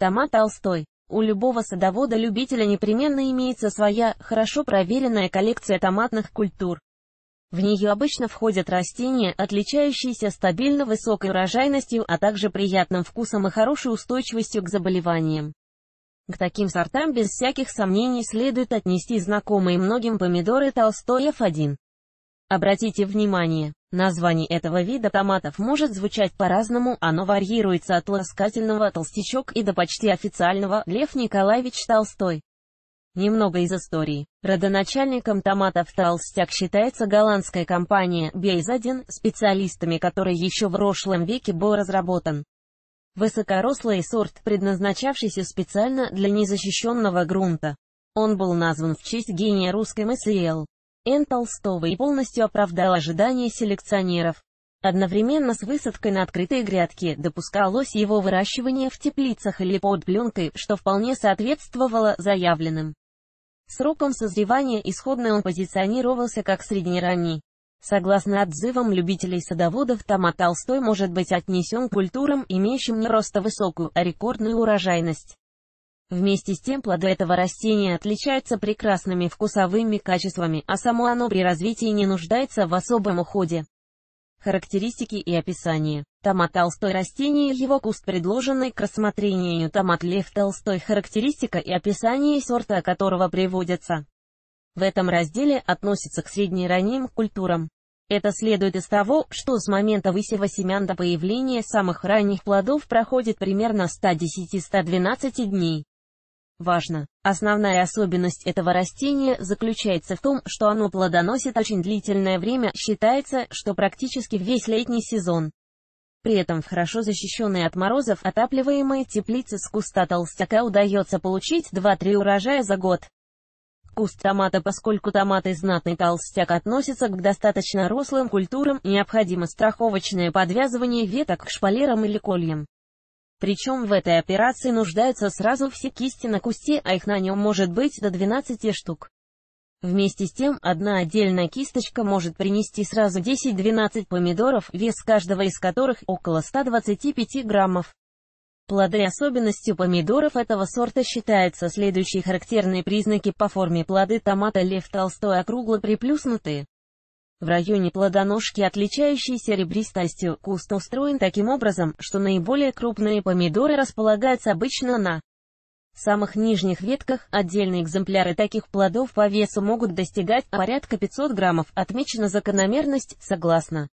Тома Толстой. У любого садовода-любителя непременно имеется своя, хорошо проверенная коллекция томатных культур. В нее обычно входят растения, отличающиеся стабильно высокой урожайностью, а также приятным вкусом и хорошей устойчивостью к заболеваниям. К таким сортам без всяких сомнений следует отнести знакомые многим помидоры Толстой F1. Обратите внимание, название этого вида томатов может звучать по-разному, оно варьируется от ласкательного толстячок и до почти официального Лев Николаевич Толстой. Немного из истории. Родоначальником томатов толстяк считается голландская компания Бейзадин, специалистами которой еще в прошлом веке был разработан. Высокорослый сорт, предназначавшийся специально для незащищенного грунта. Он был назван в честь гения русской мысли Л. Н. Толстого и полностью оправдал ожидания селекционеров. Одновременно с высадкой на открытые грядки допускалось его выращивание в теплицах или под пленкой, что вполне соответствовало заявленным. Сроком созревания исходно он позиционировался как среднеранний. Согласно отзывам любителей садоводов, томат Толстой может быть отнесен к культурам, имеющим не просто высокую, а рекордную урожайность. Вместе с тем плоды этого растения отличаются прекрасными вкусовыми качествами, а само оно при развитии не нуждается в особом уходе. Характеристики и описание. Томат Толстой растение и его куст предложены к рассмотрению. Томат Лев Толстой характеристика и описание сорта которого приводятся. В этом разделе относится к среднеранним культурам. Это следует из того, что с момента высева семян до появления самых ранних плодов проходит примерно 110-112 дней. Важно! Основная особенность этого растения заключается в том, что оно плодоносит очень длительное время, считается, что практически весь летний сезон. При этом в хорошо защищенные от морозов отапливаемые теплицы с куста толстяка удается получить 2-3 урожая за год. Куст томата Поскольку томаты знатный толстяк относятся к достаточно рослым культурам, необходимо страховочное подвязывание веток к шпалерам или кольям. Причем в этой операции нуждаются сразу все кисти на кусте, а их на нем может быть до 12 штук. Вместе с тем, одна отдельная кисточка может принести сразу 10-12 помидоров, вес каждого из которых около 125 граммов. Плоды особенностью помидоров этого сорта считаются следующие характерные признаки по форме плоды томата лев толстой округло приплюснутые. В районе плодоножки, отличающейся серебристостью, куст устроен таким образом, что наиболее крупные помидоры располагаются обычно на самых нижних ветках. Отдельные экземпляры таких плодов по весу могут достигать порядка 500 граммов. Отмечена закономерность, согласно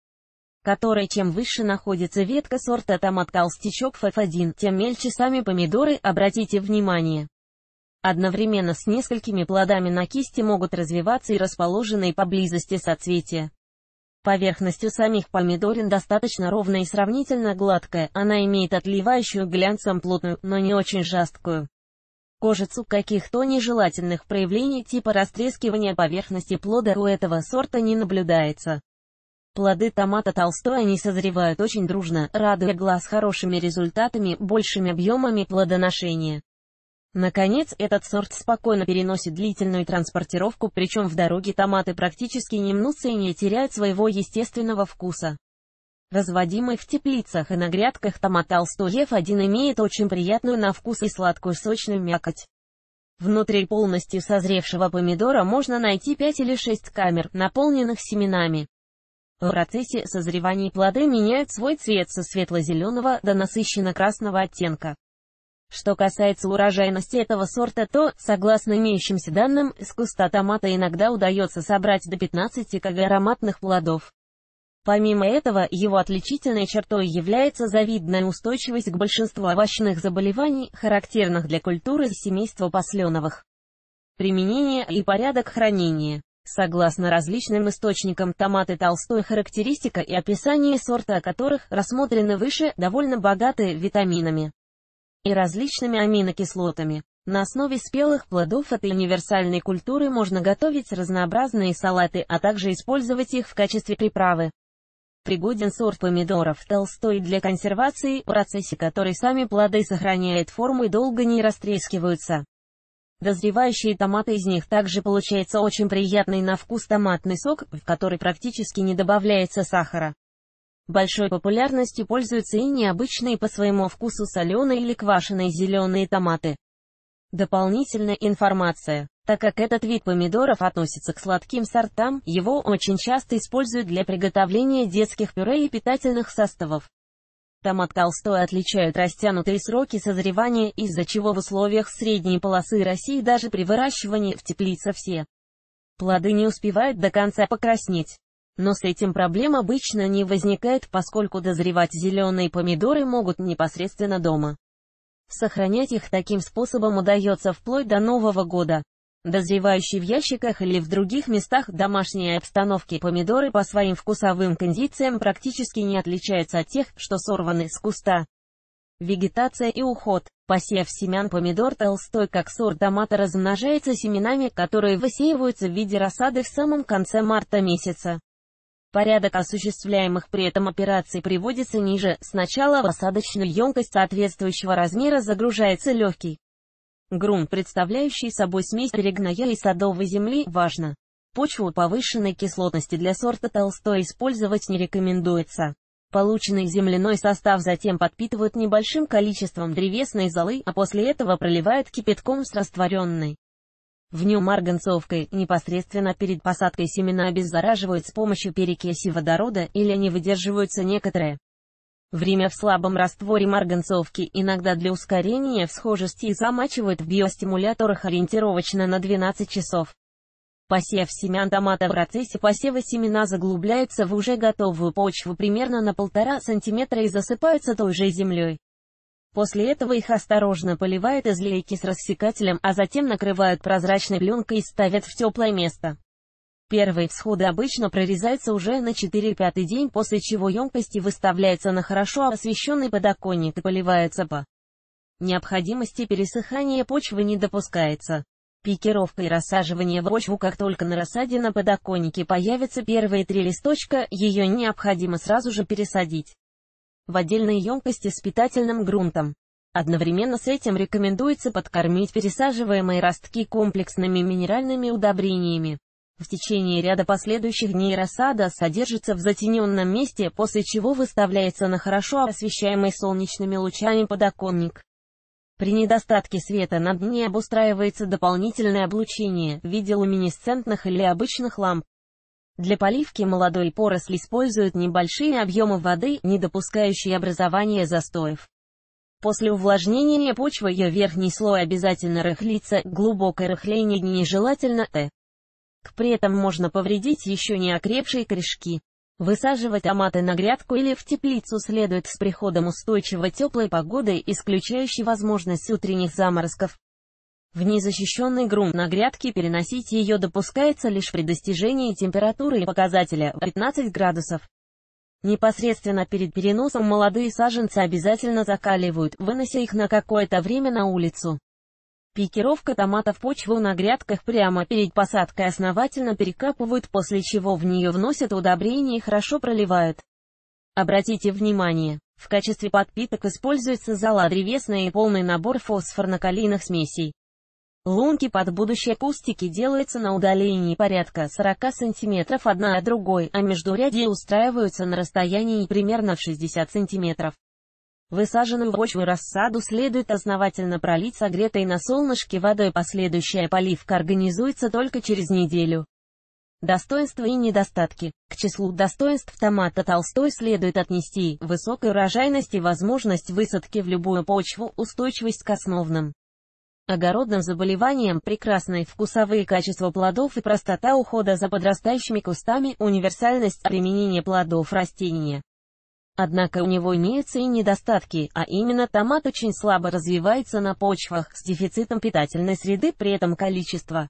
которой чем выше находится ветка сорта томат-толстячок FF1, тем мельче сами помидоры, обратите внимание. Одновременно с несколькими плодами на кисти могут развиваться и расположенные поблизости соцветия. Поверхность у самих помидорин достаточно ровная и сравнительно гладкая, она имеет отливающую глянцем плотную, но не очень жесткую кожицу каких-то нежелательных проявлений типа растрескивания поверхности плода у этого сорта не наблюдается. Плоды томата Толстой они созревают очень дружно, радуя глаз хорошими результатами, большими объемами плодоношения. Наконец, этот сорт спокойно переносит длительную транспортировку, причем в дороге томаты практически не мнутся и не теряют своего естественного вкуса. Разводимый в теплицах и на грядках томат Толстоев-1 имеет очень приятную на вкус и сладкую сочную мякоть. Внутри полностью созревшего помидора можно найти 5 или 6 камер, наполненных семенами. В процессе созревания плоды меняют свой цвет со светло-зеленого до насыщенно-красного оттенка. Что касается урожайности этого сорта, то, согласно имеющимся данным, с куста томата иногда удается собрать до 15 кг ароматных плодов. Помимо этого, его отличительной чертой является завидная устойчивость к большинству овощных заболеваний, характерных для культуры семейства посленовых. Применение и порядок хранения. Согласно различным источникам, томаты Толстой характеристика и описание сорта которых, рассмотрены выше, довольно богаты витаминами и различными аминокислотами. На основе спелых плодов этой универсальной культуры можно готовить разнообразные салаты, а также использовать их в качестве приправы. Пригоден сорт помидоров толстой для консервации, в процессе которой сами плоды сохраняют форму и долго не растрескиваются. Дозревающие томаты из них также получается очень приятный на вкус томатный сок, в который практически не добавляется сахара. Большой популярностью пользуются и необычные по своему вкусу соленые или квашеные зеленые томаты. Дополнительная информация. Так как этот вид помидоров относится к сладким сортам, его очень часто используют для приготовления детских пюре и питательных составов. Томат Толстой отличают растянутые сроки созревания, из-за чего в условиях средней полосы России даже при выращивании в теплице все плоды не успевают до конца покраснеть. Но с этим проблем обычно не возникает, поскольку дозревать зеленые помидоры могут непосредственно дома. Сохранять их таким способом удается вплоть до Нового года. Дозревающие в ящиках или в других местах домашней обстановки помидоры по своим вкусовым кондициям практически не отличаются от тех, что сорваны с куста. Вегетация и уход. Посев семян помидор толстой как сорт томата размножается семенами, которые высеиваются в виде рассады в самом конце марта месяца. Порядок осуществляемых при этом операций приводится ниже. Сначала в осадочную емкость соответствующего размера загружается легкий грунт, представляющий собой смесь регная и садовой земли. Важно! Почву повышенной кислотности для сорта Толстой использовать не рекомендуется. Полученный земляной состав затем подпитывают небольшим количеством древесной золы, а после этого проливают кипятком с растворенной в нем марганцовкой непосредственно перед посадкой семена обеззараживают с помощью перекиси водорода или не выдерживаются некоторые. Время в слабом растворе марганцовки иногда для ускорения всхожести замачивают в биостимуляторах ориентировочно на 12 часов. Посев семян томата в процессе посева семена заглубляются в уже готовую почву примерно на полтора сантиметра и засыпаются той же землей. После этого их осторожно поливают из лейки с рассекателем, а затем накрывают прозрачной пленкой и ставят в теплое место. Первые всходы обычно прорезаются уже на 4-5 день, после чего емкости выставляются на хорошо освещенный подоконник и поливаются по необходимости пересыхания почвы не допускается. Пикировка и рассаживание в почву Как только на рассаде на подоконнике появятся первые три листочка, ее необходимо сразу же пересадить в отдельной емкости с питательным грунтом. Одновременно с этим рекомендуется подкормить пересаживаемые ростки комплексными минеральными удобрениями. В течение ряда последующих дней рассада содержится в затененном месте, после чего выставляется на хорошо освещаемый солнечными лучами подоконник. При недостатке света на дне обустраивается дополнительное облучение в виде люминесцентных или обычных ламп. Для поливки молодой поросли используют небольшие объемы воды, не допускающие образования застоев. После увлажнения почвы ее верхний слой обязательно рыхлится, глубокое рыхление нежелательно, т. При этом можно повредить еще не окрепшие корешки. Высаживать томаты на грядку или в теплицу следует с приходом устойчиво теплой погоды, исключающей возможность утренних заморозков. В незащищенный грунт на грядке переносить ее допускается лишь при достижении температуры и показателя 15 градусов. Непосредственно перед переносом молодые саженцы обязательно закаливают, вынося их на какое-то время на улицу. Пикировка томатов почву на грядках прямо перед посадкой основательно перекапывают, после чего в нее вносят удобрения и хорошо проливают. Обратите внимание, в качестве подпиток используется зола древесная и полный набор фосфорно-калийных смесей. Лунки под будущие кустики делаются на удалении порядка 40 см одна от другой, а междурядья устраиваются на расстоянии примерно в 60 см. Высаженную в почву рассаду следует основательно пролить согретой на солнышке водой. Последующая поливка организуется только через неделю. Достоинства и недостатки. К числу достоинств томата Толстой следует отнести высокую урожайность и возможность высадки в любую почву, устойчивость к основным Огородным заболеванием прекрасные вкусовые качества плодов и простота ухода за подрастающими кустами, универсальность применения плодов растения. Однако у него имеются и недостатки, а именно томат очень слабо развивается на почвах с дефицитом питательной среды, при этом количество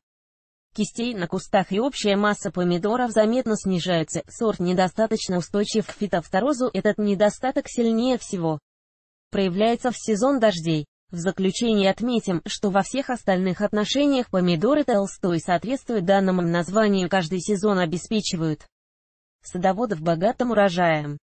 кистей на кустах и общая масса помидоров заметно снижается. сорт недостаточно устойчив к фитофторозу, этот недостаток сильнее всего проявляется в сезон дождей. В заключение отметим, что во всех остальных отношениях помидоры Толстой соответствуют данному названию каждый сезон обеспечивают садоводов богатым урожаем.